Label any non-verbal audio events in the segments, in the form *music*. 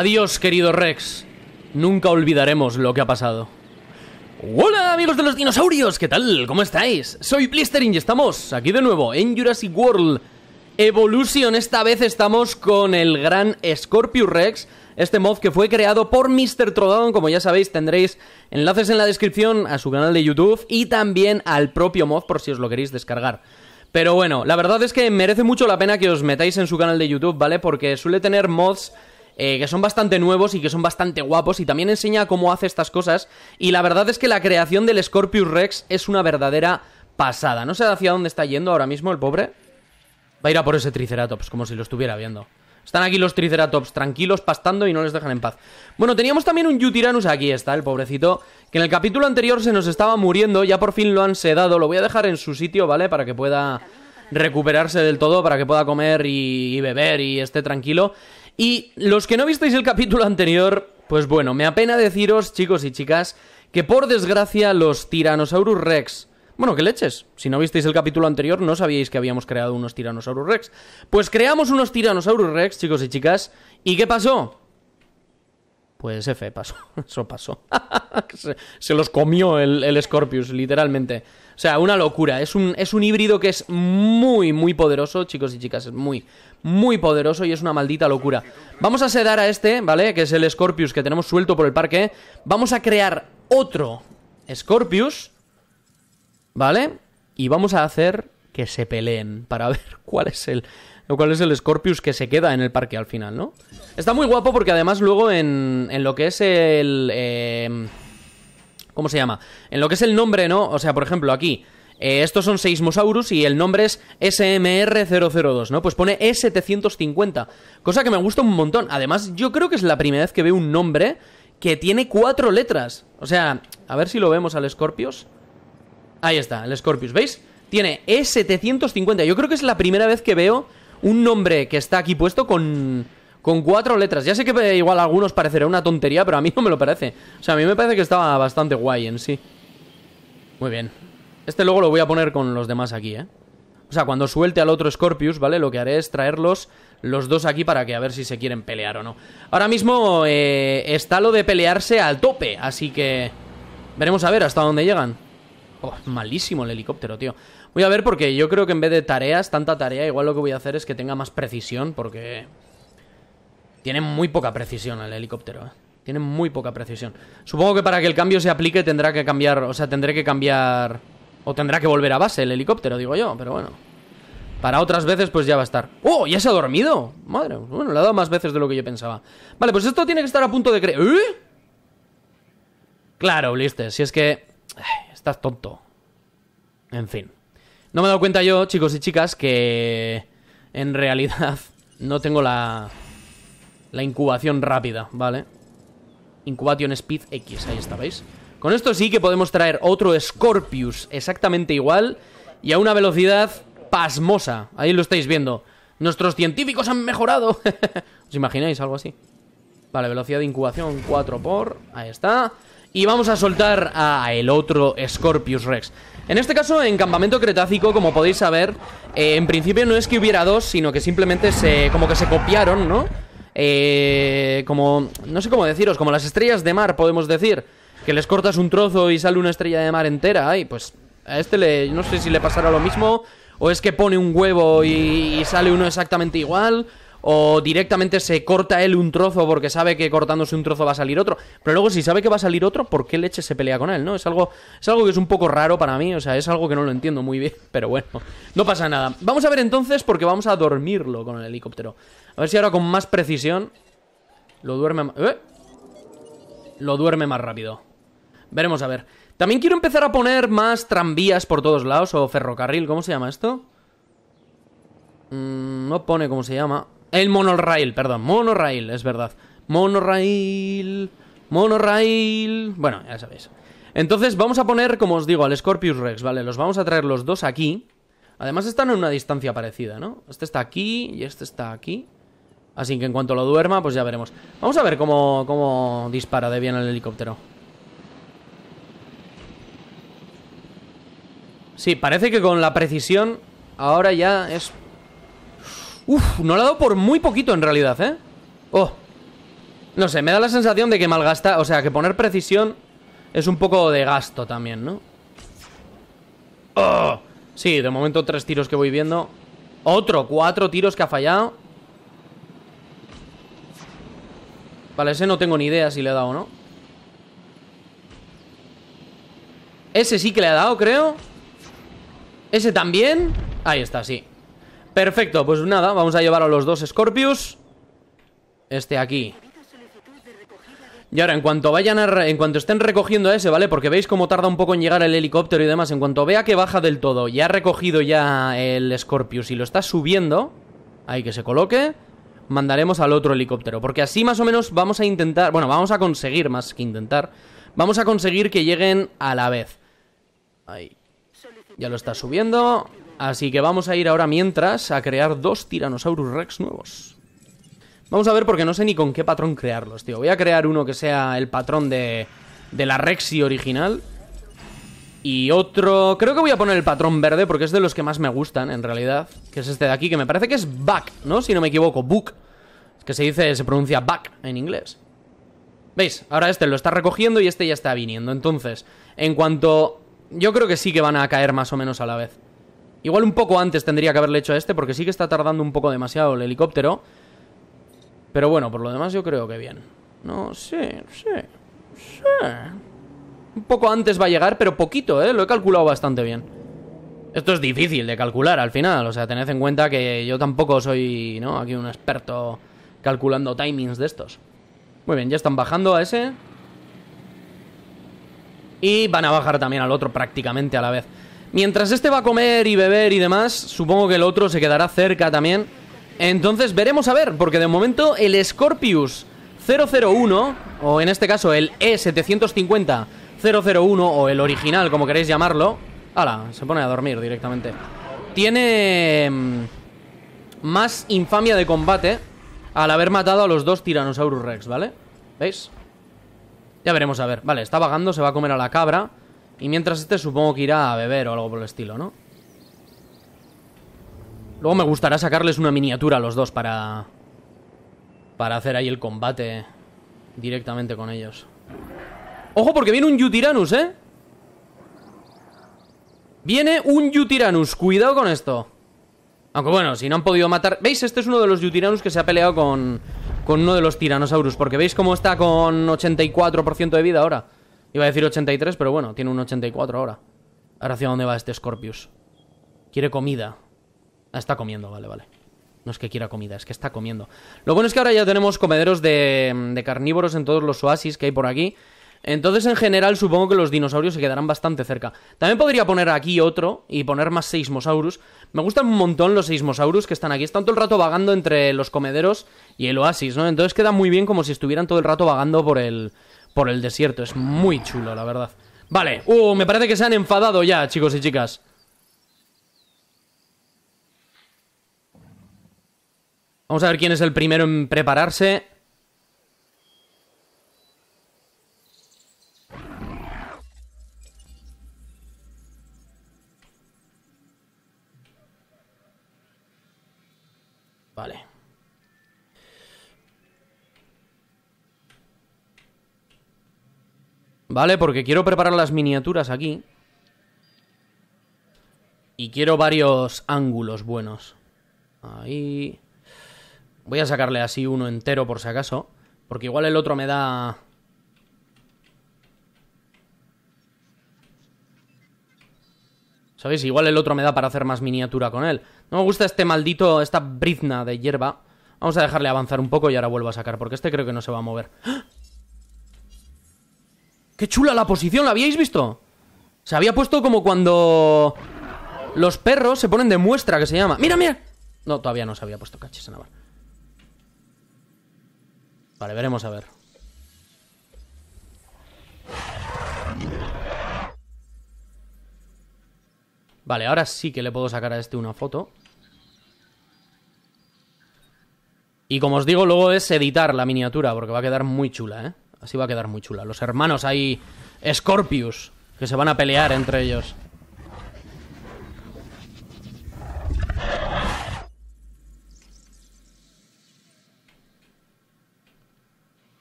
Adiós, querido Rex. Nunca olvidaremos lo que ha pasado. Hola amigos de los dinosaurios, ¿qué tal? ¿Cómo estáis? Soy Blistering y estamos aquí de nuevo en Jurassic World Evolution. Esta vez estamos con el gran Scorpius Rex, este mod que fue creado por Mr. Trodon como ya sabéis tendréis enlaces en la descripción a su canal de YouTube y también al propio mod por si os lo queréis descargar. Pero bueno, la verdad es que merece mucho la pena que os metáis en su canal de YouTube, ¿vale? Porque suele tener mods eh, que son bastante nuevos y que son bastante guapos y también enseña cómo hace estas cosas. Y la verdad es que la creación del Scorpius Rex es una verdadera pasada. No sé hacia dónde está yendo ahora mismo el pobre. Va a ir a por ese Triceratops, como si lo estuviera viendo. Están aquí los Triceratops tranquilos, pastando y no les dejan en paz. Bueno, teníamos también un Yutiranus, aquí está, el pobrecito, que en el capítulo anterior se nos estaba muriendo, ya por fin lo han sedado, lo voy a dejar en su sitio, ¿vale? Para que pueda recuperarse del todo, para que pueda comer y beber y esté tranquilo. Y los que no visteis el capítulo anterior, pues bueno, me apena deciros, chicos y chicas, que por desgracia los Tiranosaurus Rex. Bueno, qué leches. Si no visteis el capítulo anterior, no sabíais que habíamos creado unos Tiranosaurus Rex. Pues creamos unos Tiranosaurus Rex, chicos y chicas. ¿Y qué pasó? Pues F, pasó. *laughs* Eso pasó. *laughs* se, los comió el, el Scorpius, literalmente. O sea, una locura. Es un, es un híbrido que es muy, muy poderoso, chicos y chicas. Es muy, muy poderoso y es una maldita locura. Vamos a sedar a este, ¿vale? Que es el Scorpius que tenemos suelto por el parque. Vamos a crear otro Scorpius, ¿vale? Y vamos a hacer que se peleen para *laughs* ver cuál es el cuál es el Scorpius que se queda en el parque al final, ¿no? Está muy guapo porque además luego en, en lo que es el... Eh, ¿Cómo se llama? En lo que es el nombre, ¿no? O sea, por ejemplo, aquí. Eh, estos son Seismosaurus y el nombre es SMR002, ¿no? Pues pone E750, cosa que me gusta un montón. Además, yo creo que es la primera vez que veo un nombre que tiene cuatro letras. O sea, a ver si lo vemos al Scorpius. Ahí está, el Scorpius, ¿veis? Tiene E750. Yo creo que es la primera vez que veo un nombre que está aquí puesto con con cuatro letras. Ya sé que igual a algunos parecerá una tontería, pero a mí no me lo parece. O sea, a mí me parece que estaba bastante guay en sí. Muy bien. Este luego lo voy a poner con los demás aquí, ¿eh? O sea, cuando suelte al otro Scorpius, ¿vale? Lo que haré es traerlos los dos aquí para que a ver si se quieren pelear o no. Ahora mismo eh, está lo de pelearse al tope, así que... Veremos a ver hasta dónde llegan. Oh, malísimo el helicóptero, tío. Voy a ver porque yo creo que en vez de tareas, tanta tarea, igual lo que voy a hacer es que tenga más precisión porque... Tiene muy poca precisión el helicóptero, ¿eh? Tiene muy poca precisión. Supongo que para que el cambio se aplique tendrá que cambiar, o sea, tendré que cambiar... O tendrá que volver a base el helicóptero, digo yo, pero bueno. Para otras veces pues ya va a estar. ¡Oh! ¿Ya se ha dormido? Madre, bueno, le ha dado más veces de lo que yo pensaba. Vale, pues esto tiene que estar a punto de creer... ¿Eh? Claro, listes. si es que... estás tonto. En fin. No me he dado cuenta yo, chicos y chicas, que... En realidad *laughs* no tengo la... La incubación rápida, vale Incubation Speed X, ahí está, ¿veis? Con esto sí que podemos traer otro Scorpius exactamente igual y a una velocidad pasmosa. Ahí lo estáis viendo. Nuestros científicos han mejorado. *laughs* ¿Os imagináis algo así? Vale, velocidad de incubación 4 por... Ahí está. Y vamos a soltar a el otro Scorpius Rex. En este caso, en campamento cretácico, como podéis saber, eh, en principio no es que hubiera dos, sino que simplemente se, como que se copiaron, ¿no? Eh, como, no sé cómo deciros, como las estrellas de mar, podemos decir, que les cortas un trozo y sale una estrella de mar entera, ay, pues a este le, no sé si le pasará lo mismo, o es que pone un huevo y, y sale uno exactamente igual, o directamente se corta él un trozo porque sabe que cortándose un trozo va a salir otro. Pero luego si sabe que va a salir otro, ¿por qué leche se pelea con él? ¿No? Es algo, es algo que es un poco raro para mí, o sea, es algo que no lo entiendo muy bien, *laughs* pero bueno, no pasa nada. Vamos a ver entonces porque vamos a dormirlo con el helicóptero. A ver si ahora con más precisión lo duerme ¿eh? Lo duerme más rápido. Veremos a ver. También quiero empezar a poner más tranvías por todos lados o ferrocarril, ¿cómo se llama esto? Mm, no pone cómo se llama. El monorail, perdón. Monorail, es verdad. Monorail. Monorail. Bueno, ya sabéis. Entonces vamos a poner, como os digo, al Scorpius Rex, ¿vale? Los vamos a traer los dos aquí. Además están en una distancia parecida, ¿no? Este está aquí y este está aquí. Así que en cuanto lo duerma, pues ya veremos. Vamos a ver cómo, cómo dispara de bien el helicóptero. Sí, parece que con la precisión ahora ya es Uf, no lo ha dado por muy poquito en realidad, ¿eh? Oh. No sé, me da la sensación de que malgasta... O sea, que poner precisión es un poco de gasto también, ¿no? Oh. Sí, de momento tres tiros que voy viendo. Otro, cuatro tiros que ha fallado. Vale, ese no tengo ni idea si le he dado o no. Ese sí que le ha dado, creo. Ese también. Ahí está, sí. Perfecto, pues nada, vamos a llevar a los dos Scorpius. Este aquí. Y ahora, en cuanto vayan a en cuanto estén recogiendo a ese, ¿vale? Porque veis cómo tarda un poco en llegar el helicóptero y demás. En cuanto vea que baja del todo y ha recogido ya el Scorpius y lo está subiendo, ahí que se coloque, mandaremos al otro helicóptero. Porque así más o menos vamos a intentar, bueno, vamos a conseguir más que intentar, vamos a conseguir que lleguen a la vez. Ahí ya lo está subiendo. Así que vamos a ir ahora mientras a crear dos Tyrannosaurus Rex nuevos. Vamos a ver porque no sé ni con qué patrón crearlos, tío. Voy a crear uno que sea el patrón de, de la Rexy original. Y otro... Creo que voy a poner el patrón verde porque es de los que más me gustan, en realidad. Que es este de aquí, que me parece que es Buck, ¿no? Si no me equivoco, Buck. Que se dice, se pronuncia Buck en inglés. ¿Veis? Ahora este lo está recogiendo y este ya está viniendo. Entonces, en cuanto yo creo que sí que van a caer más o menos a la vez. Igual un poco antes tendría que haberle hecho a este, porque sí que está tardando un poco demasiado el helicóptero. Pero bueno, por lo demás yo creo que bien. No, sé, sí, sí. Un poco antes va a llegar, pero poquito, ¿eh? Lo he calculado bastante bien. Esto es difícil de calcular al final, o sea, tened en cuenta que yo tampoco soy, ¿no? Aquí un experto calculando timings de estos. Muy bien, ya están bajando a ese y van a bajar también al otro prácticamente a la vez. Mientras este va a comer y beber y demás, supongo que el otro se quedará cerca también. Entonces veremos a ver, porque de momento el Scorpius 001, o en este caso el E750 001, o el original, como queréis llamarlo, ¡Hala! se pone a dormir directamente. Tiene mm, más infamia de combate al haber matado a los dos Tyrannosaurus Rex, ¿vale? ¿Veis? Ya veremos a ver. Vale, está vagando, se va a comer a la cabra. Y mientras este supongo que irá a beber o algo por el estilo, ¿no? Luego me gustará sacarles una miniatura a los dos para... Para hacer ahí el combate directamente con ellos. ¡Ojo, porque viene un Yutiranus, eh! Viene un Yutiranus. Cuidado con esto. Aunque bueno, si no han podido matar... ¿Veis? Este es uno de los Yutiranus que se ha peleado con con uno de los tiranosaurus, porque veis cómo está con 84% de vida ahora. Iba a decir 83, pero bueno, tiene un 84 ahora. Ahora hacia dónde va este Scorpius. Quiere comida. Ah, está comiendo, vale, vale. No es que quiera comida, es que está comiendo. Lo bueno es que ahora ya tenemos comederos de, de carnívoros en todos los oasis que hay por aquí. Entonces, en general, supongo que los dinosaurios se quedarán bastante cerca. También podría poner aquí otro y poner más Seismosaurus. Me gustan un montón los Seismosaurus que están aquí. Están todo el rato vagando entre los comederos y el oasis, ¿no? Entonces queda muy bien como si estuvieran todo el rato vagando por el, por el desierto. Es muy chulo, la verdad. Vale. Uh, me parece que se han enfadado ya, chicos y chicas. Vamos a ver quién es el primero en prepararse. Vale. Vale, porque quiero preparar las miniaturas aquí. Y quiero varios ángulos buenos. Ahí. Voy a sacarle así uno entero por si acaso. Porque igual el otro me da... ¿Sabéis? Igual el otro me da para hacer más miniatura con él. No me gusta este maldito, esta brizna de hierba. Vamos a dejarle avanzar un poco y ahora vuelvo a sacar, porque este creo que no se va a mover. ¡Ah! ¡Qué chula la posición! ¿La habíais visto? Se había puesto como cuando los perros se ponen de muestra, que se llama. ¡Mira, mira! No, todavía no se había puesto Cachis en Vale, veremos a ver. Vale, ahora sí que le puedo sacar a este una foto. Y como os digo, luego es editar la miniatura, porque va a quedar muy chula, ¿eh? Así va a quedar muy chula. Los hermanos ahí, Scorpius, que se van a pelear entre ellos.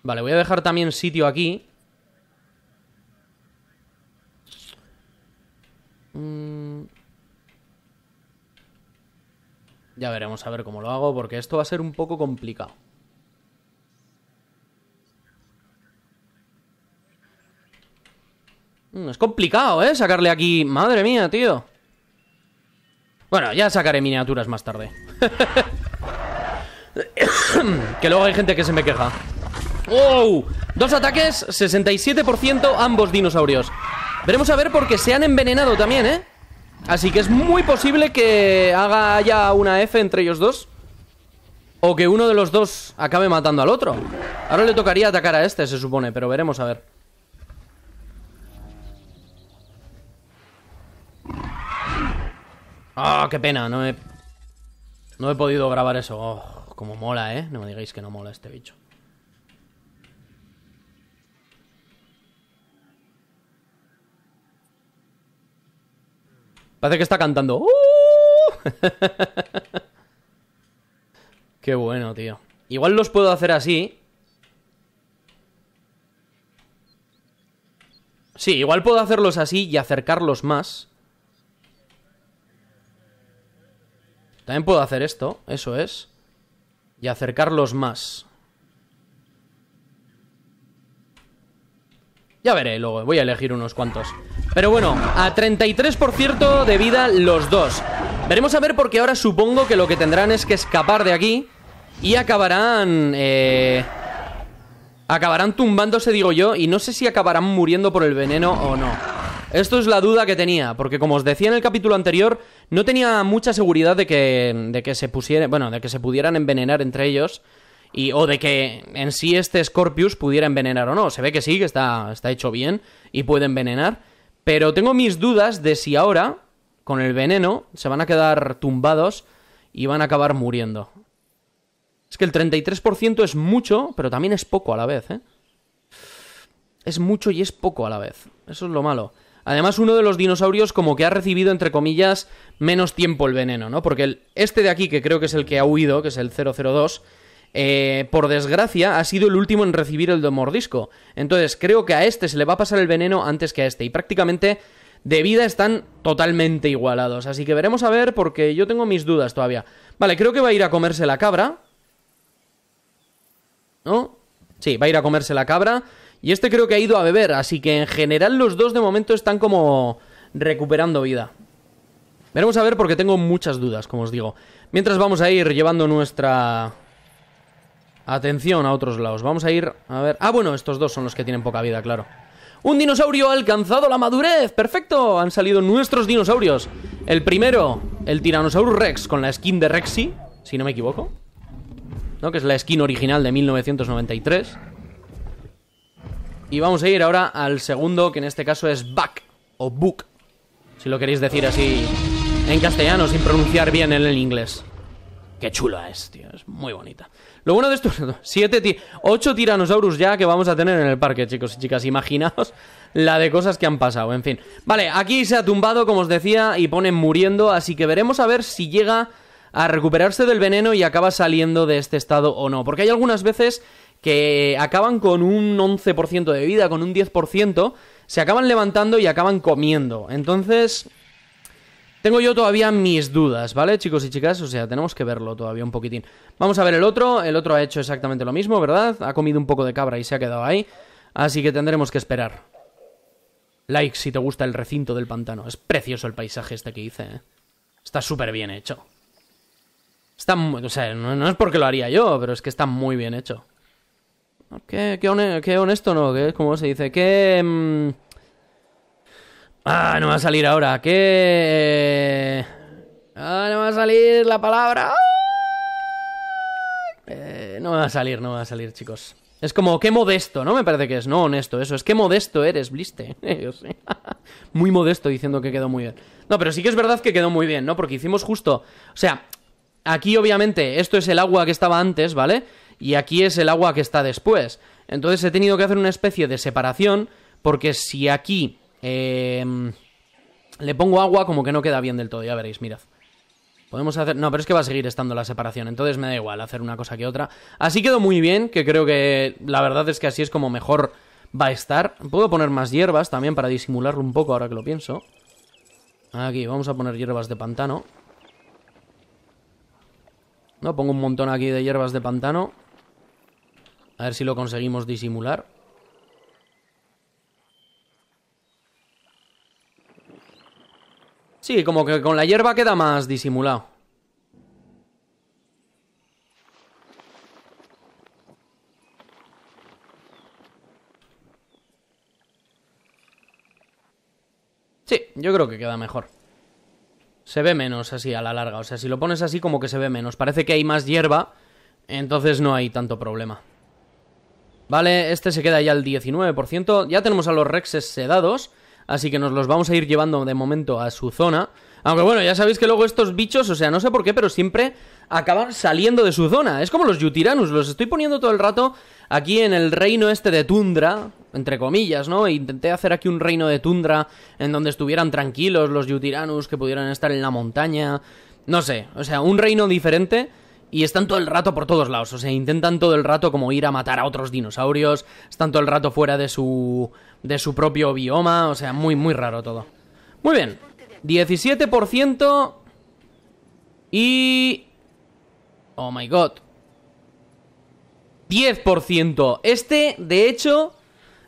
Vale, voy a dejar también sitio aquí Ya veremos a ver cómo lo hago, porque esto va a ser un poco complicado. Mm, es complicado, ¿eh? Sacarle aquí... Madre mía, tío. Bueno, ya sacaré miniaturas más tarde. *coughs* que luego hay gente que se me queja. ¡Wow! Dos ataques, 67% ambos dinosaurios. Veremos a ver porque se han envenenado también, ¿eh? Así que es muy posible que haga ya una F entre ellos dos. O que uno de los dos acabe matando al otro. Ahora le tocaría atacar a este, se supone, pero veremos a ver. ¡Oh, qué pena! No he, no he podido grabar eso. Oh, como mola, ¿eh? No me digáis que no mola este bicho. Parece que está cantando. *laughs* Qué bueno, tío. Igual los puedo hacer así. Sí, igual puedo hacerlos así y acercarlos más. También puedo hacer esto, eso es. Y acercarlos más. Ya veré luego, voy a elegir unos cuantos. Pero bueno, a 33% de vida los dos. Veremos a ver porque ahora supongo que lo que tendrán es que escapar de aquí y acabarán... Eh, acabarán tumbándose, digo yo, y no sé si acabarán muriendo por el veneno o no. Esto es la duda que tenía, porque como os decía en el capítulo anterior, no tenía mucha seguridad de que, de que se pusieran, bueno, de que se pudieran envenenar entre ellos y, o de que en sí este Scorpius pudiera envenenar o no. Se ve que sí, que está, hecho bien y puede envenenar. Pero tengo mis dudas de si ahora, con el veneno, se van a quedar tumbados y van a acabar muriendo. Es que el 33% es mucho, pero también es poco a la vez, ¿eh? Es mucho y es poco a la vez. Eso es lo malo. Además, uno de los dinosaurios como que ha recibido, entre comillas, menos tiempo el veneno, ¿no? Porque este de aquí, que creo que es el que ha huido, que es el 002, eh, por desgracia, ha sido el último en recibir el mordisco. Entonces, creo que a este se le va a pasar el veneno antes que a este. Y prácticamente de vida están totalmente igualados. Así que veremos a ver, porque yo tengo mis dudas todavía. Vale, creo que va a ir a comerse la cabra. ¿No? Sí, va a ir a comerse la cabra. Y este creo que ha ido a beber, así que en general los dos de momento están como recuperando vida. Veremos a ver porque tengo muchas dudas, como os digo. Mientras vamos a ir llevando nuestra Atención a otros lados. Vamos a ir a ver. Ah, bueno, estos dos son los que tienen poca vida, claro. Un dinosaurio ha alcanzado la madurez. Perfecto. Han salido nuestros dinosaurios. El primero, el Tyrannosaurus Rex, con la skin de Rexy, si no me equivoco. ¿No? Que es la skin original de 1993. Y vamos a ir ahora al segundo, que en este caso es Buck, o Book, si lo queréis decir así en castellano, sin pronunciar bien en el inglés. Qué chula es, tío, es muy bonita. Lo bueno de esto es *laughs* siete ocho tiranosaurus ya que vamos a tener en el parque, chicos y chicas. Imaginaos *laughs* la de cosas que han pasado, en fin. Vale, aquí se ha tumbado, como os decía, y ponen muriendo, así que veremos a ver si llega a recuperarse del veneno y acaba saliendo de este estado o no. Porque hay algunas veces que acaban con un 11% de vida, con un 10%, se acaban levantando y acaban comiendo. Entonces, tengo yo todavía mis dudas, ¿vale, chicos y chicas? O sea, tenemos que verlo todavía un poquitín. Vamos a ver el otro. El otro ha hecho exactamente lo mismo, ¿verdad? Ha comido un poco de cabra y se ha quedado ahí. Así que tendremos que esperar. Like si te gusta el recinto del pantano. Es precioso el paisaje este que hice. ¿eh? Está súper bien hecho. Está muy... O sea, no, es porque lo haría yo, pero es que está muy bien hecho. ¿Qué, qué, honesto, no? ¿Cómo se dice? ¿Qué... Mm? Ah, no va a salir ahora. ¿Qué? Ah, no va a salir la palabra. Ah. Eh, no va a salir, no va a salir, chicos. Es como, qué modesto, ¿no? Me parece que es, no, honesto, eso. Es que modesto eres, Bliste. *laughs* Eh, *laughs* muy modesto diciendo que quedó muy bien. No, pero sí que es verdad que quedó muy bien, ¿no? Porque hicimos justo. O sea, aquí obviamente esto es el agua que estaba antes, ¿vale? Y aquí es el agua que está después. Entonces he tenido que hacer una especie de separación, porque si aquí Em, le pongo agua como que no queda bien del todo, ya veréis, mirad. Podemos hacer... No, pero es que va a seguir estando la separación, entonces me da igual hacer una cosa que otra. Así quedó muy bien, que creo que la verdad es que así es como mejor va a estar. Puedo poner más hierbas también para disimularlo un poco ahora que lo pienso. Aquí, vamos a poner hierbas de pantano. No, pongo un montón aquí de hierbas de pantano. A ver si lo conseguimos disimular. Sí, como que con la hierba queda más disimulado. Sí, yo creo que queda mejor. Se ve menos así a la larga. O sea, si lo pones así como que se ve menos. Parece que hay más hierba, entonces no hay tanto problema. Vale, este se queda ya al 19%. Ya tenemos a los rexes sedados. Así que nos los vamos a ir llevando de momento a su zona. Aunque bueno, ya sabéis que luego estos bichos, o sea, no sé por qué, pero siempre acaban saliendo de su zona. Es como los Yutiranus, los estoy poniendo todo el rato aquí en el reino este de tundra, entre comillas, ¿no? E intenté hacer aquí un reino de tundra en donde estuvieran tranquilos los Yutiranus, que pudieran estar en la montaña. No sé, o sea, un reino diferente y están todo el rato por todos lados, o sea, intentan todo el rato como ir a matar a otros dinosaurios, están todo el rato fuera de su de su propio bioma, o sea, muy muy raro todo. Muy bien. 17% y Oh my god. 10%. Este, de hecho,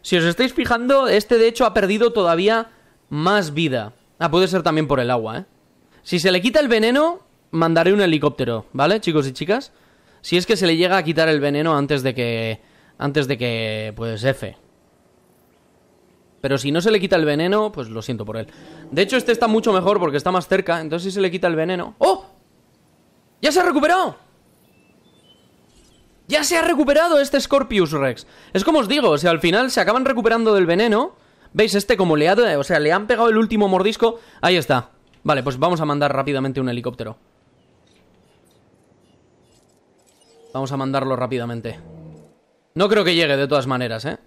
si os estáis fijando, este de hecho ha perdido todavía más vida. Ah, puede ser también por el agua, ¿eh? Si se le quita el veneno, mandaré un helicóptero, ¿vale, chicos y chicas? Si es que se le llega a quitar el veneno antes de que... Antes de que... Pues F. Pero si no se le quita el veneno, pues lo siento por él. De hecho, este está mucho mejor porque está más cerca. Entonces si se le quita el veneno... ¡Oh! ¡Ya se ha recuperado! ¡Ya se ha recuperado este Scorpius Rex! Es como os digo, o sea, al final se acaban recuperando del veneno. ¿Veis? Este como le ha... O sea, le han pegado el último mordisco. Ahí está. Vale, pues vamos a mandar rápidamente un helicóptero. Vamos a mandarlo rápidamente. No creo que llegue, de todas maneras, ¿eh?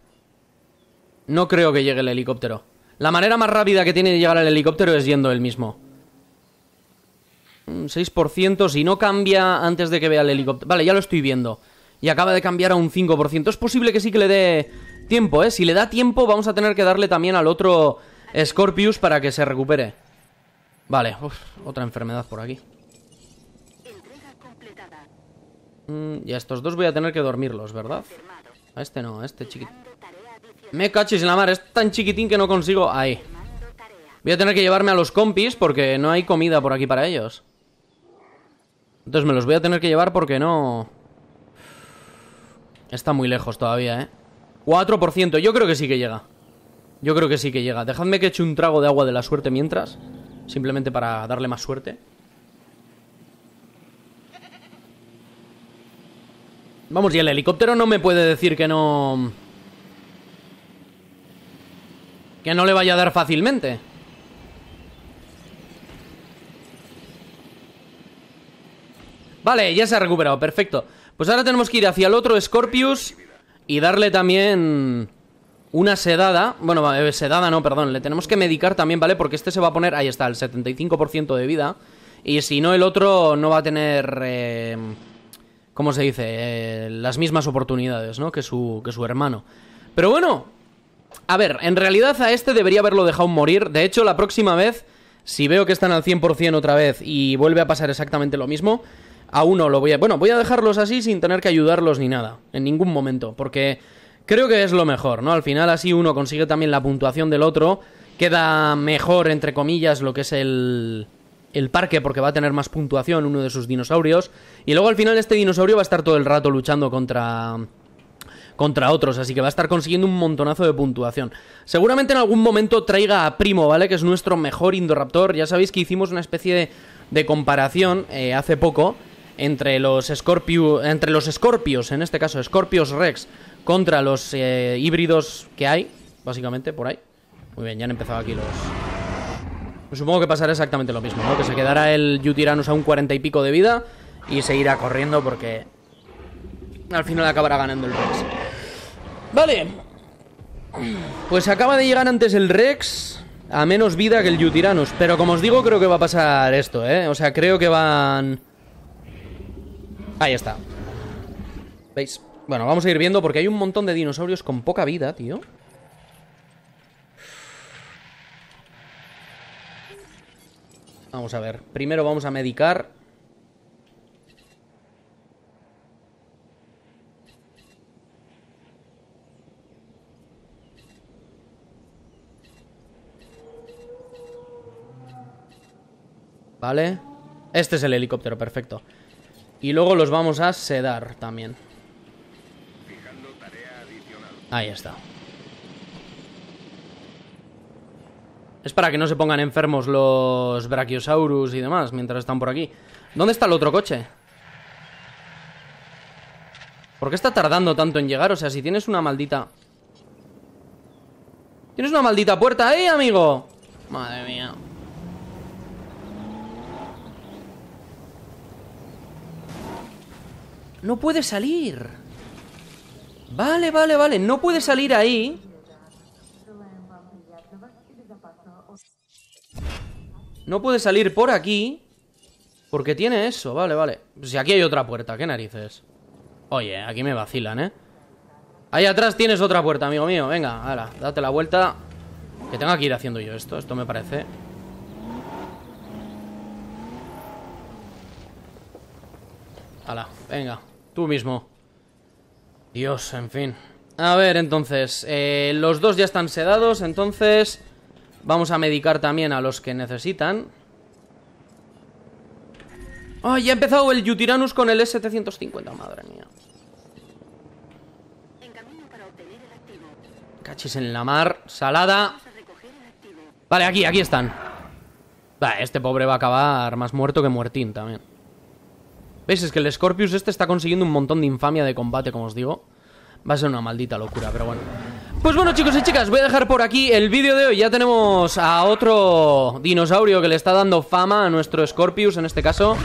No creo que llegue el helicóptero. La manera más rápida que tiene de llegar al helicóptero es yendo él mismo. Un 6%, si no cambia antes de que vea el helicóptero. Vale, ya lo estoy viendo. Y acaba de cambiar a un 5%. Es posible que sí que le dé tiempo, ¿eh? Si le da tiempo, vamos a tener que darle también al otro Scorpius para que se recupere. Vale, otra enfermedad por aquí. Mm, y a estos dos voy a tener que dormirlos, ¿verdad? A este no, a este chiquitín Me cachis en la mar, es tan chiquitín que no consigo... Ahí. Voy a tener que llevarme a los compis porque no hay comida por aquí para ellos. Entonces me los voy a tener que llevar porque no... Está muy lejos todavía, ¿eh? 4%, yo creo que sí que llega. Yo creo que sí que llega. Dejadme que eche un trago de agua de la suerte mientras. Simplemente para darle más suerte. Vamos, y el helicóptero no me puede decir que no... Que no le vaya a dar fácilmente. Vale, ya se ha recuperado, perfecto. Pues ahora tenemos que ir hacia el otro Scorpius y darle también una sedada. Bueno, eh, sedada no, perdón. Le tenemos que medicar también, ¿vale? Porque este se va a poner, ahí está, el 75% de vida. Y si no, el otro no va a tener... Eh, ¿cómo se dice? Eh, las mismas oportunidades, ¿no? Que su, que su hermano. Pero bueno, a ver, en realidad a este debería haberlo dejado morir. De hecho, la próxima vez, si veo que están al 100% otra vez y vuelve a pasar exactamente lo mismo, a uno lo voy a... Bueno, voy a dejarlos así sin tener que ayudarlos ni nada, en ningún momento, porque creo que es lo mejor, ¿no? Al final así uno consigue también la puntuación del otro, queda mejor, entre comillas, lo que es el el parque porque va a tener más puntuación uno de sus dinosaurios. Y luego al final este dinosaurio va a estar todo el rato luchando contra contra otros, así que va a estar consiguiendo un montonazo de puntuación. Seguramente en algún momento traiga a Primo, ¿vale? Que es nuestro mejor Indoraptor. Ya sabéis que hicimos una especie de, comparación eh, hace poco entre los, Scorpio, entre los Scorpios, en este caso Scorpios Rex, contra los eh, híbridos que hay, básicamente, por ahí. Muy bien, ya han empezado aquí los, pues supongo que pasará exactamente lo mismo, ¿no? Que se quedará el Yutiranus a un cuarenta y pico de vida y se irá corriendo porque al final acabará ganando el Rex. Vale. Pues acaba de llegar antes el Rex a menos vida que el Yutiranus. Pero como os digo, creo que va a pasar esto, ¿eh? O sea, creo que van... Ahí está. ¿Veis? Bueno, vamos a ir viendo porque hay un montón de dinosaurios con poca vida, tío. Vamos a ver. Primero vamos a medicar. Vale. Este es el helicóptero, perfecto. Y luego los vamos a sedar también. Ahí está. Es para que no se pongan enfermos los Brachiosaurus y demás mientras están por aquí. ¿Dónde está el otro coche? ¿Por qué está tardando tanto en llegar? O sea, si tienes una maldita... Tienes una maldita puerta ahí, amigo. Madre mía. No puede salir. Vale, vale, vale. No puede salir ahí. No puede salir por aquí Porque tiene eso, vale, vale Si aquí hay otra puerta, qué narices Oye, aquí me vacilan, ¿eh? Ahí atrás tienes otra puerta, amigo mío Venga, ahora, date la vuelta Que tenga que ir haciendo yo esto, esto me parece Hala, venga, tú mismo Dios, en fin A ver, entonces eh, Los dos ya están sedados, entonces Vamos a medicar también a los que necesitan. ¡Ay! ya ha empezado el Yutiranus con el S750, madre mía. Cachis en la mar, salada. Vale, aquí, aquí están. Vale, este pobre va a acabar más muerto que muertín también. ¿Veis? Es que el Scorpius este está consiguiendo un montón de infamia de combate, como os digo. Va a ser una maldita locura, pero bueno. Pues bueno chicos y chicas, voy a dejar por aquí el vídeo de hoy. Ya tenemos a otro dinosaurio que le está dando fama a nuestro Scorpius en este caso.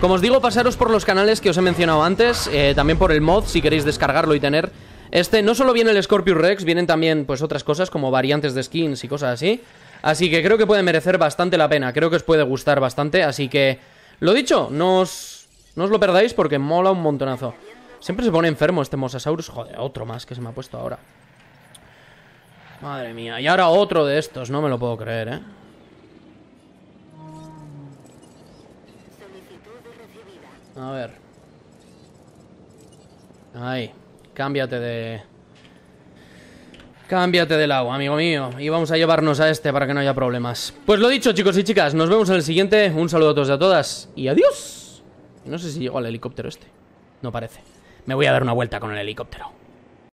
Como os digo, pasaros por los canales que os he mencionado antes, eh, también por el mod si queréis descargarlo y tener. Este no solo viene el Scorpius Rex, vienen también pues otras cosas como variantes de skins y cosas así. Así que creo que puede merecer bastante la pena, creo que os puede gustar bastante, así que... Lo dicho, no os, no os lo perdáis porque mola un montonazo. Siempre se pone enfermo este Mosasaurus. Joder, otro más que se me ha puesto ahora. Madre mía, y ahora otro de estos, no me lo puedo creer, ¿eh? A ver. Ahí, cámbiate de... Cámbiate del agua, amigo mío. Y vamos a llevarnos a este para que no haya problemas. Pues lo dicho, chicos y chicas, nos vemos en el siguiente. Un saludo a todos y a todas. Y adiós. No sé si llego al helicóptero este. No parece. Me voy a dar una vuelta con el helicóptero.